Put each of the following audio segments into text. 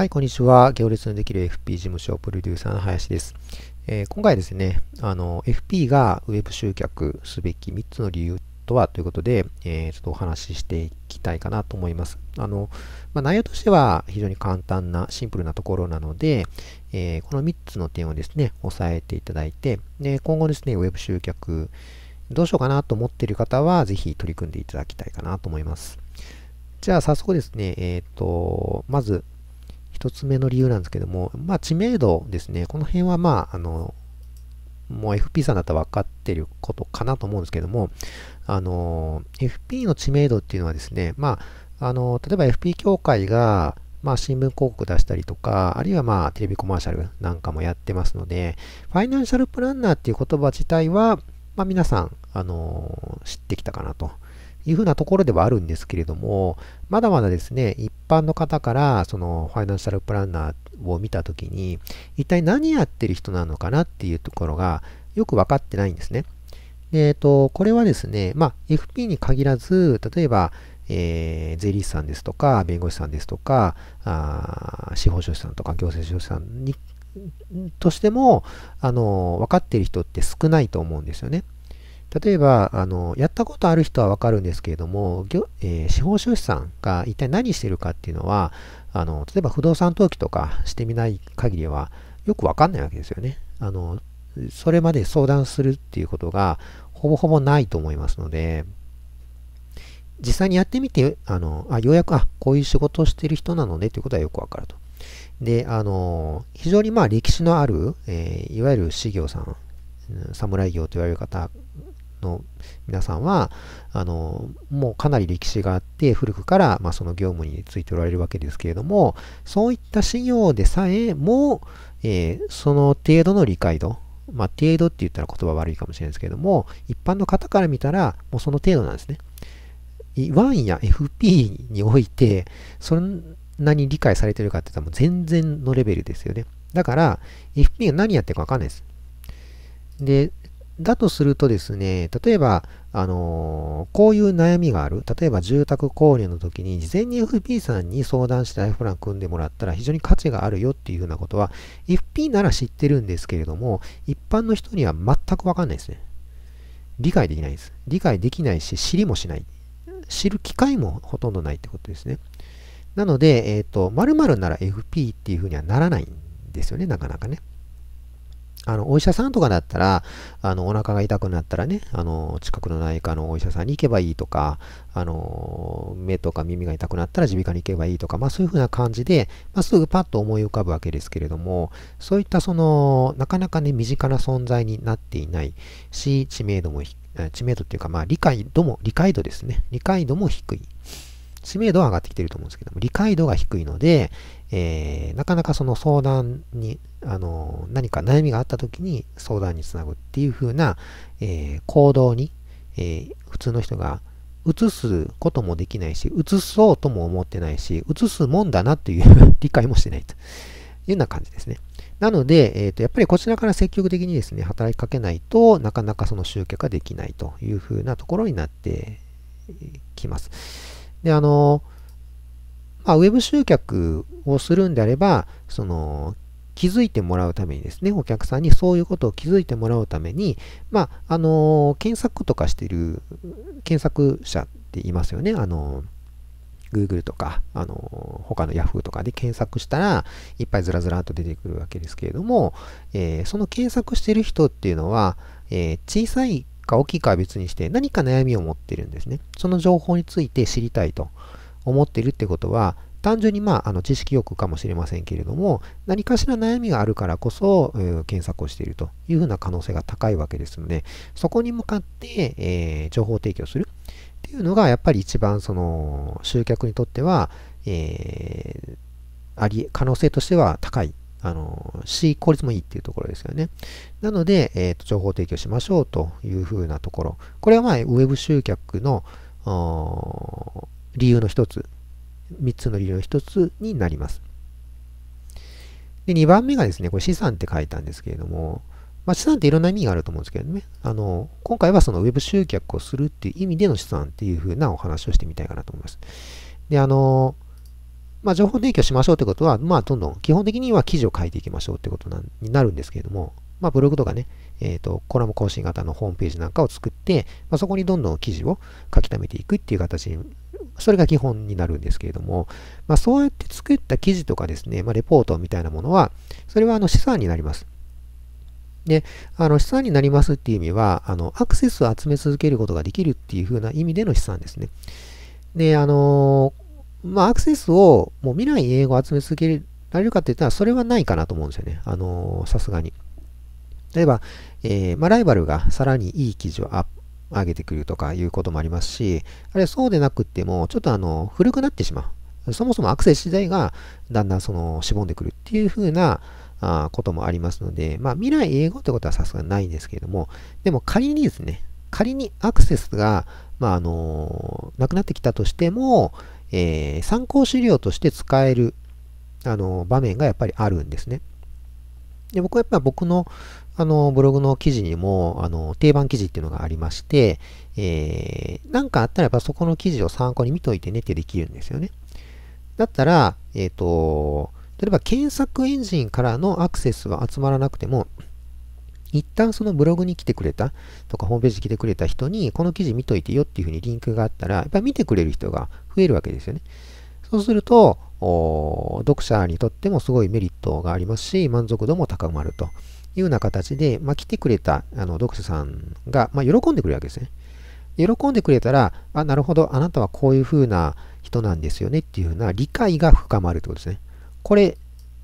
はい、こんにちは。行列のできる FP 事務所プロデューサーの林です。えー、今回ですね、あの、FP が Web 集客すべき3つの理由とはということで、えー、ちょっとお話ししていきたいかなと思います。あの、まあ、内容としては非常に簡単な、シンプルなところなので、えー、この3つの点をですね、押さえていただいて、で今後ですね、Web 集客どうしようかなと思っている方は、ぜひ取り組んでいただきたいかなと思います。じゃあ、早速ですね、えっ、と、まず、1つ目の理由なんですけども、まあ、知名度ですね。この辺は、まあ、あの、もう FP さんだったら分かってることかなと思うんですけども、あの、FP の知名度っていうのはですね、まあ、あの、例えば FP 協会が、まあ、新聞広告出したりとか、あるいはまあ、テレビコマーシャルなんかもやってますので、ファイナンシャルプランナーっていう言葉自体は、まあ、皆さん、あの、知ってきたかなと。いうふうなところではあるんですけれども、まだまだですね、一般の方から、その、ファイナンシャルプランナーを見たときに、一体何やってる人なのかなっていうところが、よく分かってないんですね。で、えっ、ー、と、これはですね、まあ、FP に限らず、例えば、えー、税理士さんですとか、弁護士さんですとか、あ司法書士さんとか、行政書士さんにとしても、あの、分かっている人って少ないと思うんですよね。例えば、あの、やったことある人はわかるんですけれども、えー、司法書士さんが一体何してるかっていうのは、あの、例えば不動産登記とかしてみない限りは、よくわかんないわけですよね。あの、それまで相談するっていうことが、ほぼほぼないと思いますので、実際にやってみて、あの、あ、ようやく、あ、こういう仕事をしてる人なのねということはよくわかると。で、あの、非常にまあ歴史のある、えー、いわゆる私業さん、侍業と言われる方の皆さんは、あの、もうかなり歴史があって、古くから、まあ、その業務についておられるわけですけれども、そういった資料でさえも、えー、その程度の理解度、まあ、程度って言ったら言葉悪いかもしれないですけれども、一般の方から見たら、もうその程度なんですね。1や FP において、そんなに理解されてるかって言ったらもう全然のレベルですよね。だから、FP が何やってるかわかんないです。で、だとするとですね、例えば、あのー、こういう悩みがある。例えば住宅購入の時に、事前に FP さんに相談してライフプラン組んでもらったら非常に価値があるよっていうふうなことは、FP なら知ってるんですけれども、一般の人には全くわかんないですね。理解できないです。理解できないし、知りもしない。知る機会もほとんどないってことですね。なので、えっ、ー、と、〇〇なら FP っていうふうにはならないんですよね、なかなかね。あの、お医者さんとかだったら、あの、お腹が痛くなったらね、あの、近くの内科のお医者さんに行けばいいとか、あの、目とか耳が痛くなったら耳鼻科に行けばいいとか、まあそういうふうな感じで、まあすぐパッと思い浮かぶわけですけれども、そういったその、なかなかね、身近な存在になっていないし、知名度も、知名度っていうか、まあ理解度も、理解度ですね。理解度も低い。知名度は上がってきてると思うんですけども、理解度が低いので、えー、なかなかその相談に、あの、何か悩みがあった時に相談につなぐっていう風な、えー、行動に、えー、普通の人が移すこともできないし、移そうとも思ってないし、移すもんだなっていう 理解もしてないというような感じですね。なので、えっ、ー、と、やっぱりこちらから積極的にですね、働きかけないとなかなかその集客ができないという風なところになってきます。で、あの、まあ、ウェブ集客をするんであれば、その、気づいてもらうためにですね、お客さんにそういうことを気づいてもらうために、まあ、あのー、検索とかしてる、検索者っていますよね。あのー Google とか、あの、他の Yahoo とかで検索したら、いっぱいずらずらっと出てくるわけですけれども、えー、その検索してる人っていうのは、えー、小さいか大きいかは別にして何か悩みを持ってるんですね。その情報について知りたいと思ってるってことは、単純にまあ、あの、知識欲かもしれませんけれども、何かしら悩みがあるからこそ、検索をしているというふうな可能性が高いわけですので、そこに向かって、えー、情報提供するっていうのが、やっぱり一番、その、集客にとっては、えー、あり、可能性としては高いあの、し、効率もいいっていうところですよね。なので、えっ、ー、と、情報提供しましょうというふうなところ。これはまあ、ウェブ集客の、理由の一つ3つの理由の1つになります。で、2番目がですね、これ資産って書いたんですけれども、まあ、資産っていろんな意味があると思うんですけどね、あの、今回はそのウェブ集客をするっていう意味での資産っていうふうなお話をしてみたいかなと思います。で、あの、まあ、情報提供しましょうってことは、まあ、どんどん、基本的には記事を書いていきましょうってことになるんですけれども、まあ、ブログとかね、えっ、ー、と、コラム更新型のホームページなんかを作って、まあ、そこにどんどん記事を書き溜めていくっていう形にそれが基本になるんですけれども、まあ、そうやって作った記事とかですね、まあ、レポートみたいなものは、それはあの資産になります。で、あの資産になりますっていう意味は、あのアクセスを集め続けることができるっていうふうな意味での資産ですね。で、あの、まあ、アクセスをもう未来に英語を集め続けられるかって言ったら、それはないかなと思うんですよね。あの、さすがに。例えば、えー、まあ、ライバルがさらにいい記事をアップ上げてくるとかいうこともありますし、あれそうでなくっても、ちょっとあの、古くなってしまう。そもそもアクセス自体がだんだんその、しぼんでくるっていう風な、あこともありますので、まあ未来英語ってことはさすがにないんですけれども、でも仮にですね、仮にアクセスが、まああの、なくなってきたとしても、えー、参考資料として使える、あの、場面がやっぱりあるんですね。で僕はやっぱ僕のあのブログの記事にもあの定番記事っていうのがありまして、えー、なんかあったらやっぱそこの記事を参考に見といてねってできるんですよね。だったら、えっ、ー、と、例えば検索エンジンからのアクセスは集まらなくても、一旦そのブログに来てくれたとかホームページ来てくれた人にこの記事見といてよっていうふうにリンクがあったら、やっぱ見てくれる人が増えるわけですよね。そうすると、読者にとってもすごいメリットがありますし、満足度も高まるというような形で、まあ、来てくれたあの読者さんが、まあ、喜んでくれるわけですね。喜んでくれたら、あ、なるほど、あなたはこういう風な人なんですよねっていう風な理解が深まるということですね。これ、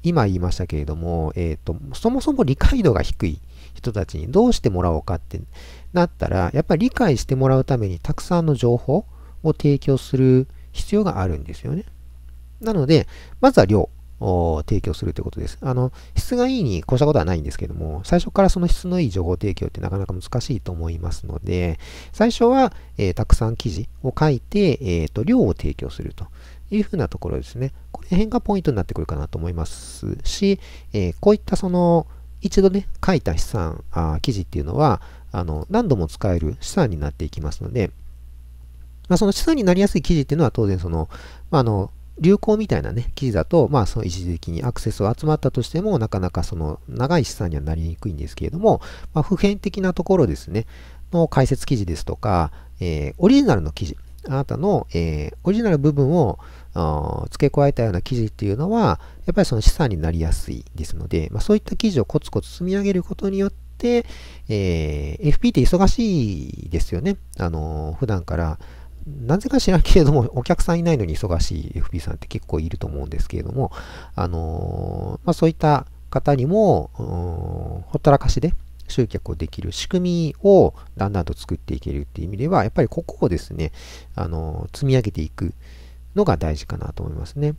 今言いましたけれども、えっ、ー、と、そもそも理解度が低い人たちにどうしてもらおうかってなったら、やっぱり理解してもらうためにたくさんの情報を提供する必要があるんですよね。なので、まずは量を提供するということです。あの、質がいいに越したことはないんですけども、最初からその質のいい情報提供ってなかなか難しいと思いますので、最初は、えー、たくさん記事を書いて、えっ、ー、と、量を提供するというふうなところですね。これ辺がポイントになってくるかなと思いますし、えー、こういったその、一度ね、書いた資産、あ記事っていうのは、あの、何度も使える資産になっていきますので、まあ、その資産になりやすい記事っていうのは当然その、まあ、あの、流行みたいなね、記事だと、まあ、その一時的にアクセスを集まったとしても、なかなかその長い資産にはなりにくいんですけれども、まあ、普遍的なところですね、の解説記事ですとか、えー、オリジナルの記事、あなたの、えー、オリジナル部分を付け加えたような記事っていうのは、やっぱりその資産になりやすいですので、まあ、そういった記事をコツコツ積み上げることによって、えー、FP って忙しいですよね。あのー、普段からなぜか知らんけれども、お客さんいないのに忙しい FP さんって結構いると思うんですけれども、あのまあ、そういった方にも、ほったらかしで集客をできる仕組みをだんだんと作っていけるっていう意味では、やっぱりここをですね、あの積み上げていくのが大事かなと思いますね。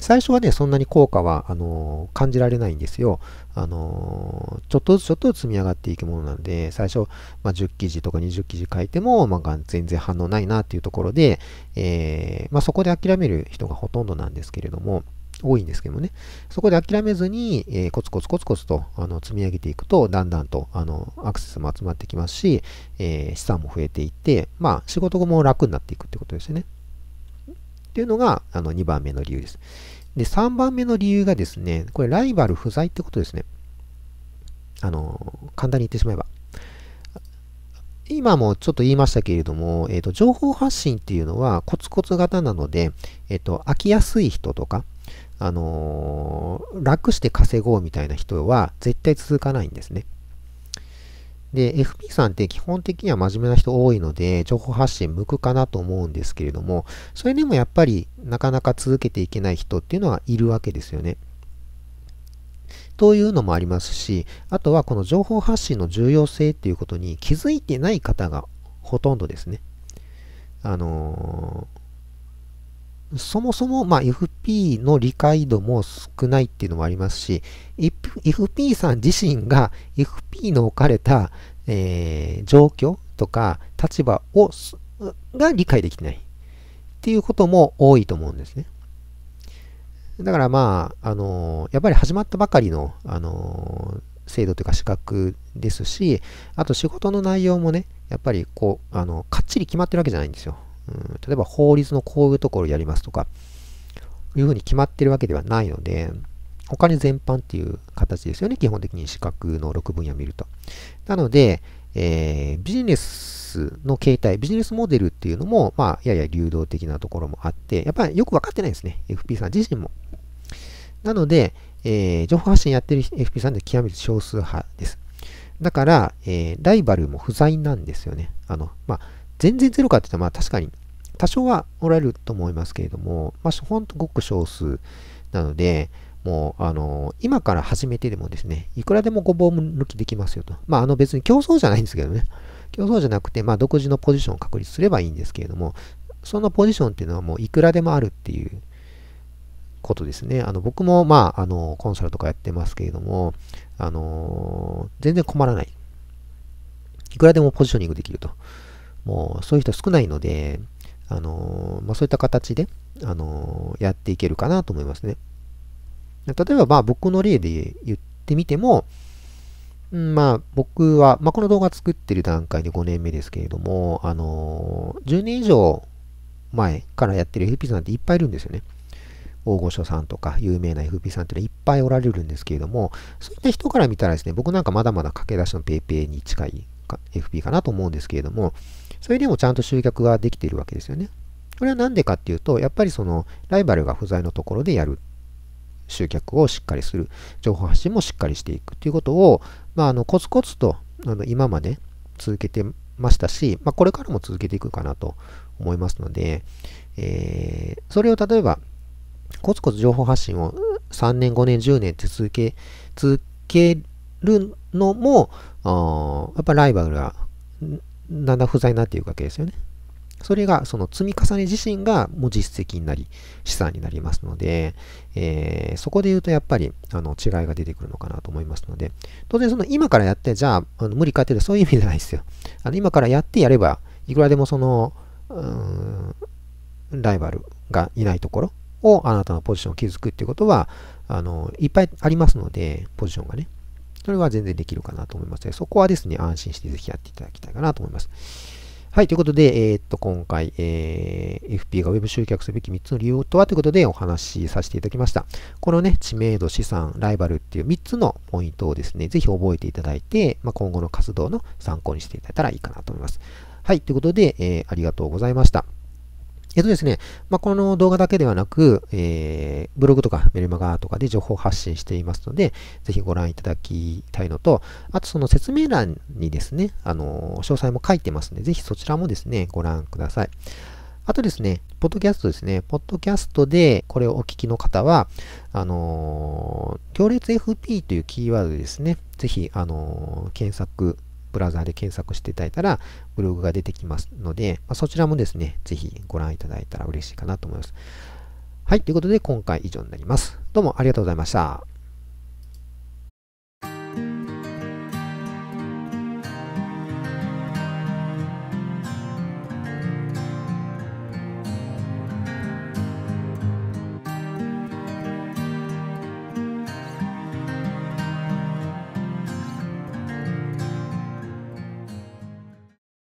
最初はね、そんなに効果は、あのー、感じられないんですよ。あのー、ちょっとずつちょっとずつ積み上がっていくものなんで、最初、まあ、10記事とか20記事書いても、まあ、全然反応ないなっていうところで、えー、まあ、そこで諦める人がほとんどなんですけれども、多いんですけどもね、そこで諦めずに、えー、コツコツコツコツとあの積み上げていくと、だんだんとあのアクセスも集まってきますし、えー、資産も増えていって、まあ仕事後も楽になっていくってことですよね。っていうのが、あの、2番目の理由です。で、3番目の理由がですね、これライバル不在ってことですね。あの、簡単に言ってしまえば。今もちょっと言いましたけれども、えっ、ー、と、情報発信っていうのはコツコツ型なので、えっ、ー、と、飽きやすい人とか、あのー、楽して稼ごうみたいな人は絶対続かないんですね。で、FP さんって基本的には真面目な人多いので、情報発信向くかなと思うんですけれども、それでもやっぱりなかなか続けていけない人っていうのはいるわけですよね。というのもありますし、あとはこの情報発信の重要性っていうことに気づいてない方がほとんどですね。あのーそもそも、ま FP の理解度も少ないっていうのもありますし、FP さん自身が FP の置かれた、えー、状況とか立場をが理解できないっていうことも多いと思うんですね。だからまあ、あのー、やっぱり始まったばかりの、あのー、制度というか資格ですし、あと仕事の内容もね、やっぱりこう、あの、かっちり決まってるわけじゃないんですよ。うん、例えば法律のこういうところをやりますとか、いうふうに決まってるわけではないので、お金全般っていう形ですよね。基本的に資格の6分野を見ると。なので、えー、ビジネスの形態、ビジネスモデルっていうのも、まあ、やや流動的なところもあって、やっぱりよく分かってないですね。FP さん自身も。なので、えー、情報発信やってる FP さんで極めて少数派です。だから、えー、ライバルも不在なんですよね。あの、まあ、全然ゼロかって言ったら、まあ確かに多少はおられると思いますけれども、まあほんとごく少数なので、もう、あの、今から始めてでもですね、いくらでもごぼう抜きできますよと。まあ、あの別に競争じゃないんですけどね。競争じゃなくて、まあ、独自のポジションを確立すればいいんですけれども、そのポジションっていうのはもういくらでもあるっていうことですね。あの、僕も、まあ、あの、コンサルとかやってますけれども、あの、全然困らない。いくらでもポジショニングできると。もうそういう人少ないので、あのまあ、そういった形で、あのやっていけるかなと思いますね。例えば、まあ僕の例で言ってみても、うん、まあ僕は、まあ、この動画作ってる段階で5年目ですけれども、あの10年以上前からやってる FP さんっていっぱいいるんですよね。大御所さんとか有名な FP さんっていうのはいっぱいおられるんですけれども、そういった人から見たらですね、僕なんかまだまだ駆け出しの PayPay に近い FP かなと思うんですけれども、それでもちゃんと集客ができているわけですよね。これは何でかっていうと、やっぱりそのライバルが不在のところでやる。集客をしっかりする。情報発信もしっかりしていくということを、まあ、あのコツコツとあの今まで続けてましたし、まあ、これからも続けていくかなと思いますので、えー、それを例えば、コツコツ情報発信を3年、5年、10年って続け、続けるのも、やっぱライバルがだんだん不在になっていくわけですよね。それが、その積み重ね自身がもう実績になり、資産になりますので、えー、そこで言うとやっぱり、あの、違いが出てくるのかなと思いますので、当然その今からやって、じゃあ、あの無理かっていうとそういう意味じゃないですよ。あの、今からやってやれば、いくらでもその、うん、ライバルがいないところをあなたのポジションを築くっていうことは、あの、いっぱいありますので、ポジションがね。それは全然できるかなと思いますね、そこはですね、安心してぜひやっていただきたいかなと思います。はい、ということで、えー、っと、今回、えー、FP が Web 集客すべき3つの理由とはということでお話しさせていただきました。このね、知名度、資産、ライバルっていう3つのポイントをですね、ぜひ覚えていただいて、まあ、今後の活動の参考にしていただいたらいいかなと思います。はい、ということで、えー、ありがとうございました。えっとですね、まあ、この動画だけではなく、えー、ブログとかメルマガとかで情報発信していますので、ぜひご覧いただきたいのと、あとその説明欄にですね、あの、詳細も書いてますので、ぜひそちらもですね、ご覧ください。あとですね、ポッドキャストですね。ポッドキャストでこれをお聞きの方は、あのー、強烈 FP というキーワードですね。ぜひ、あのー、検索ブラウザーで検索していただいたら、ブログが出てきますので、まあ、そちらもですね、ぜひご覧いただいたら嬉しいかなと思います。はい、ということで今回以上になります。どうもありがとうございました。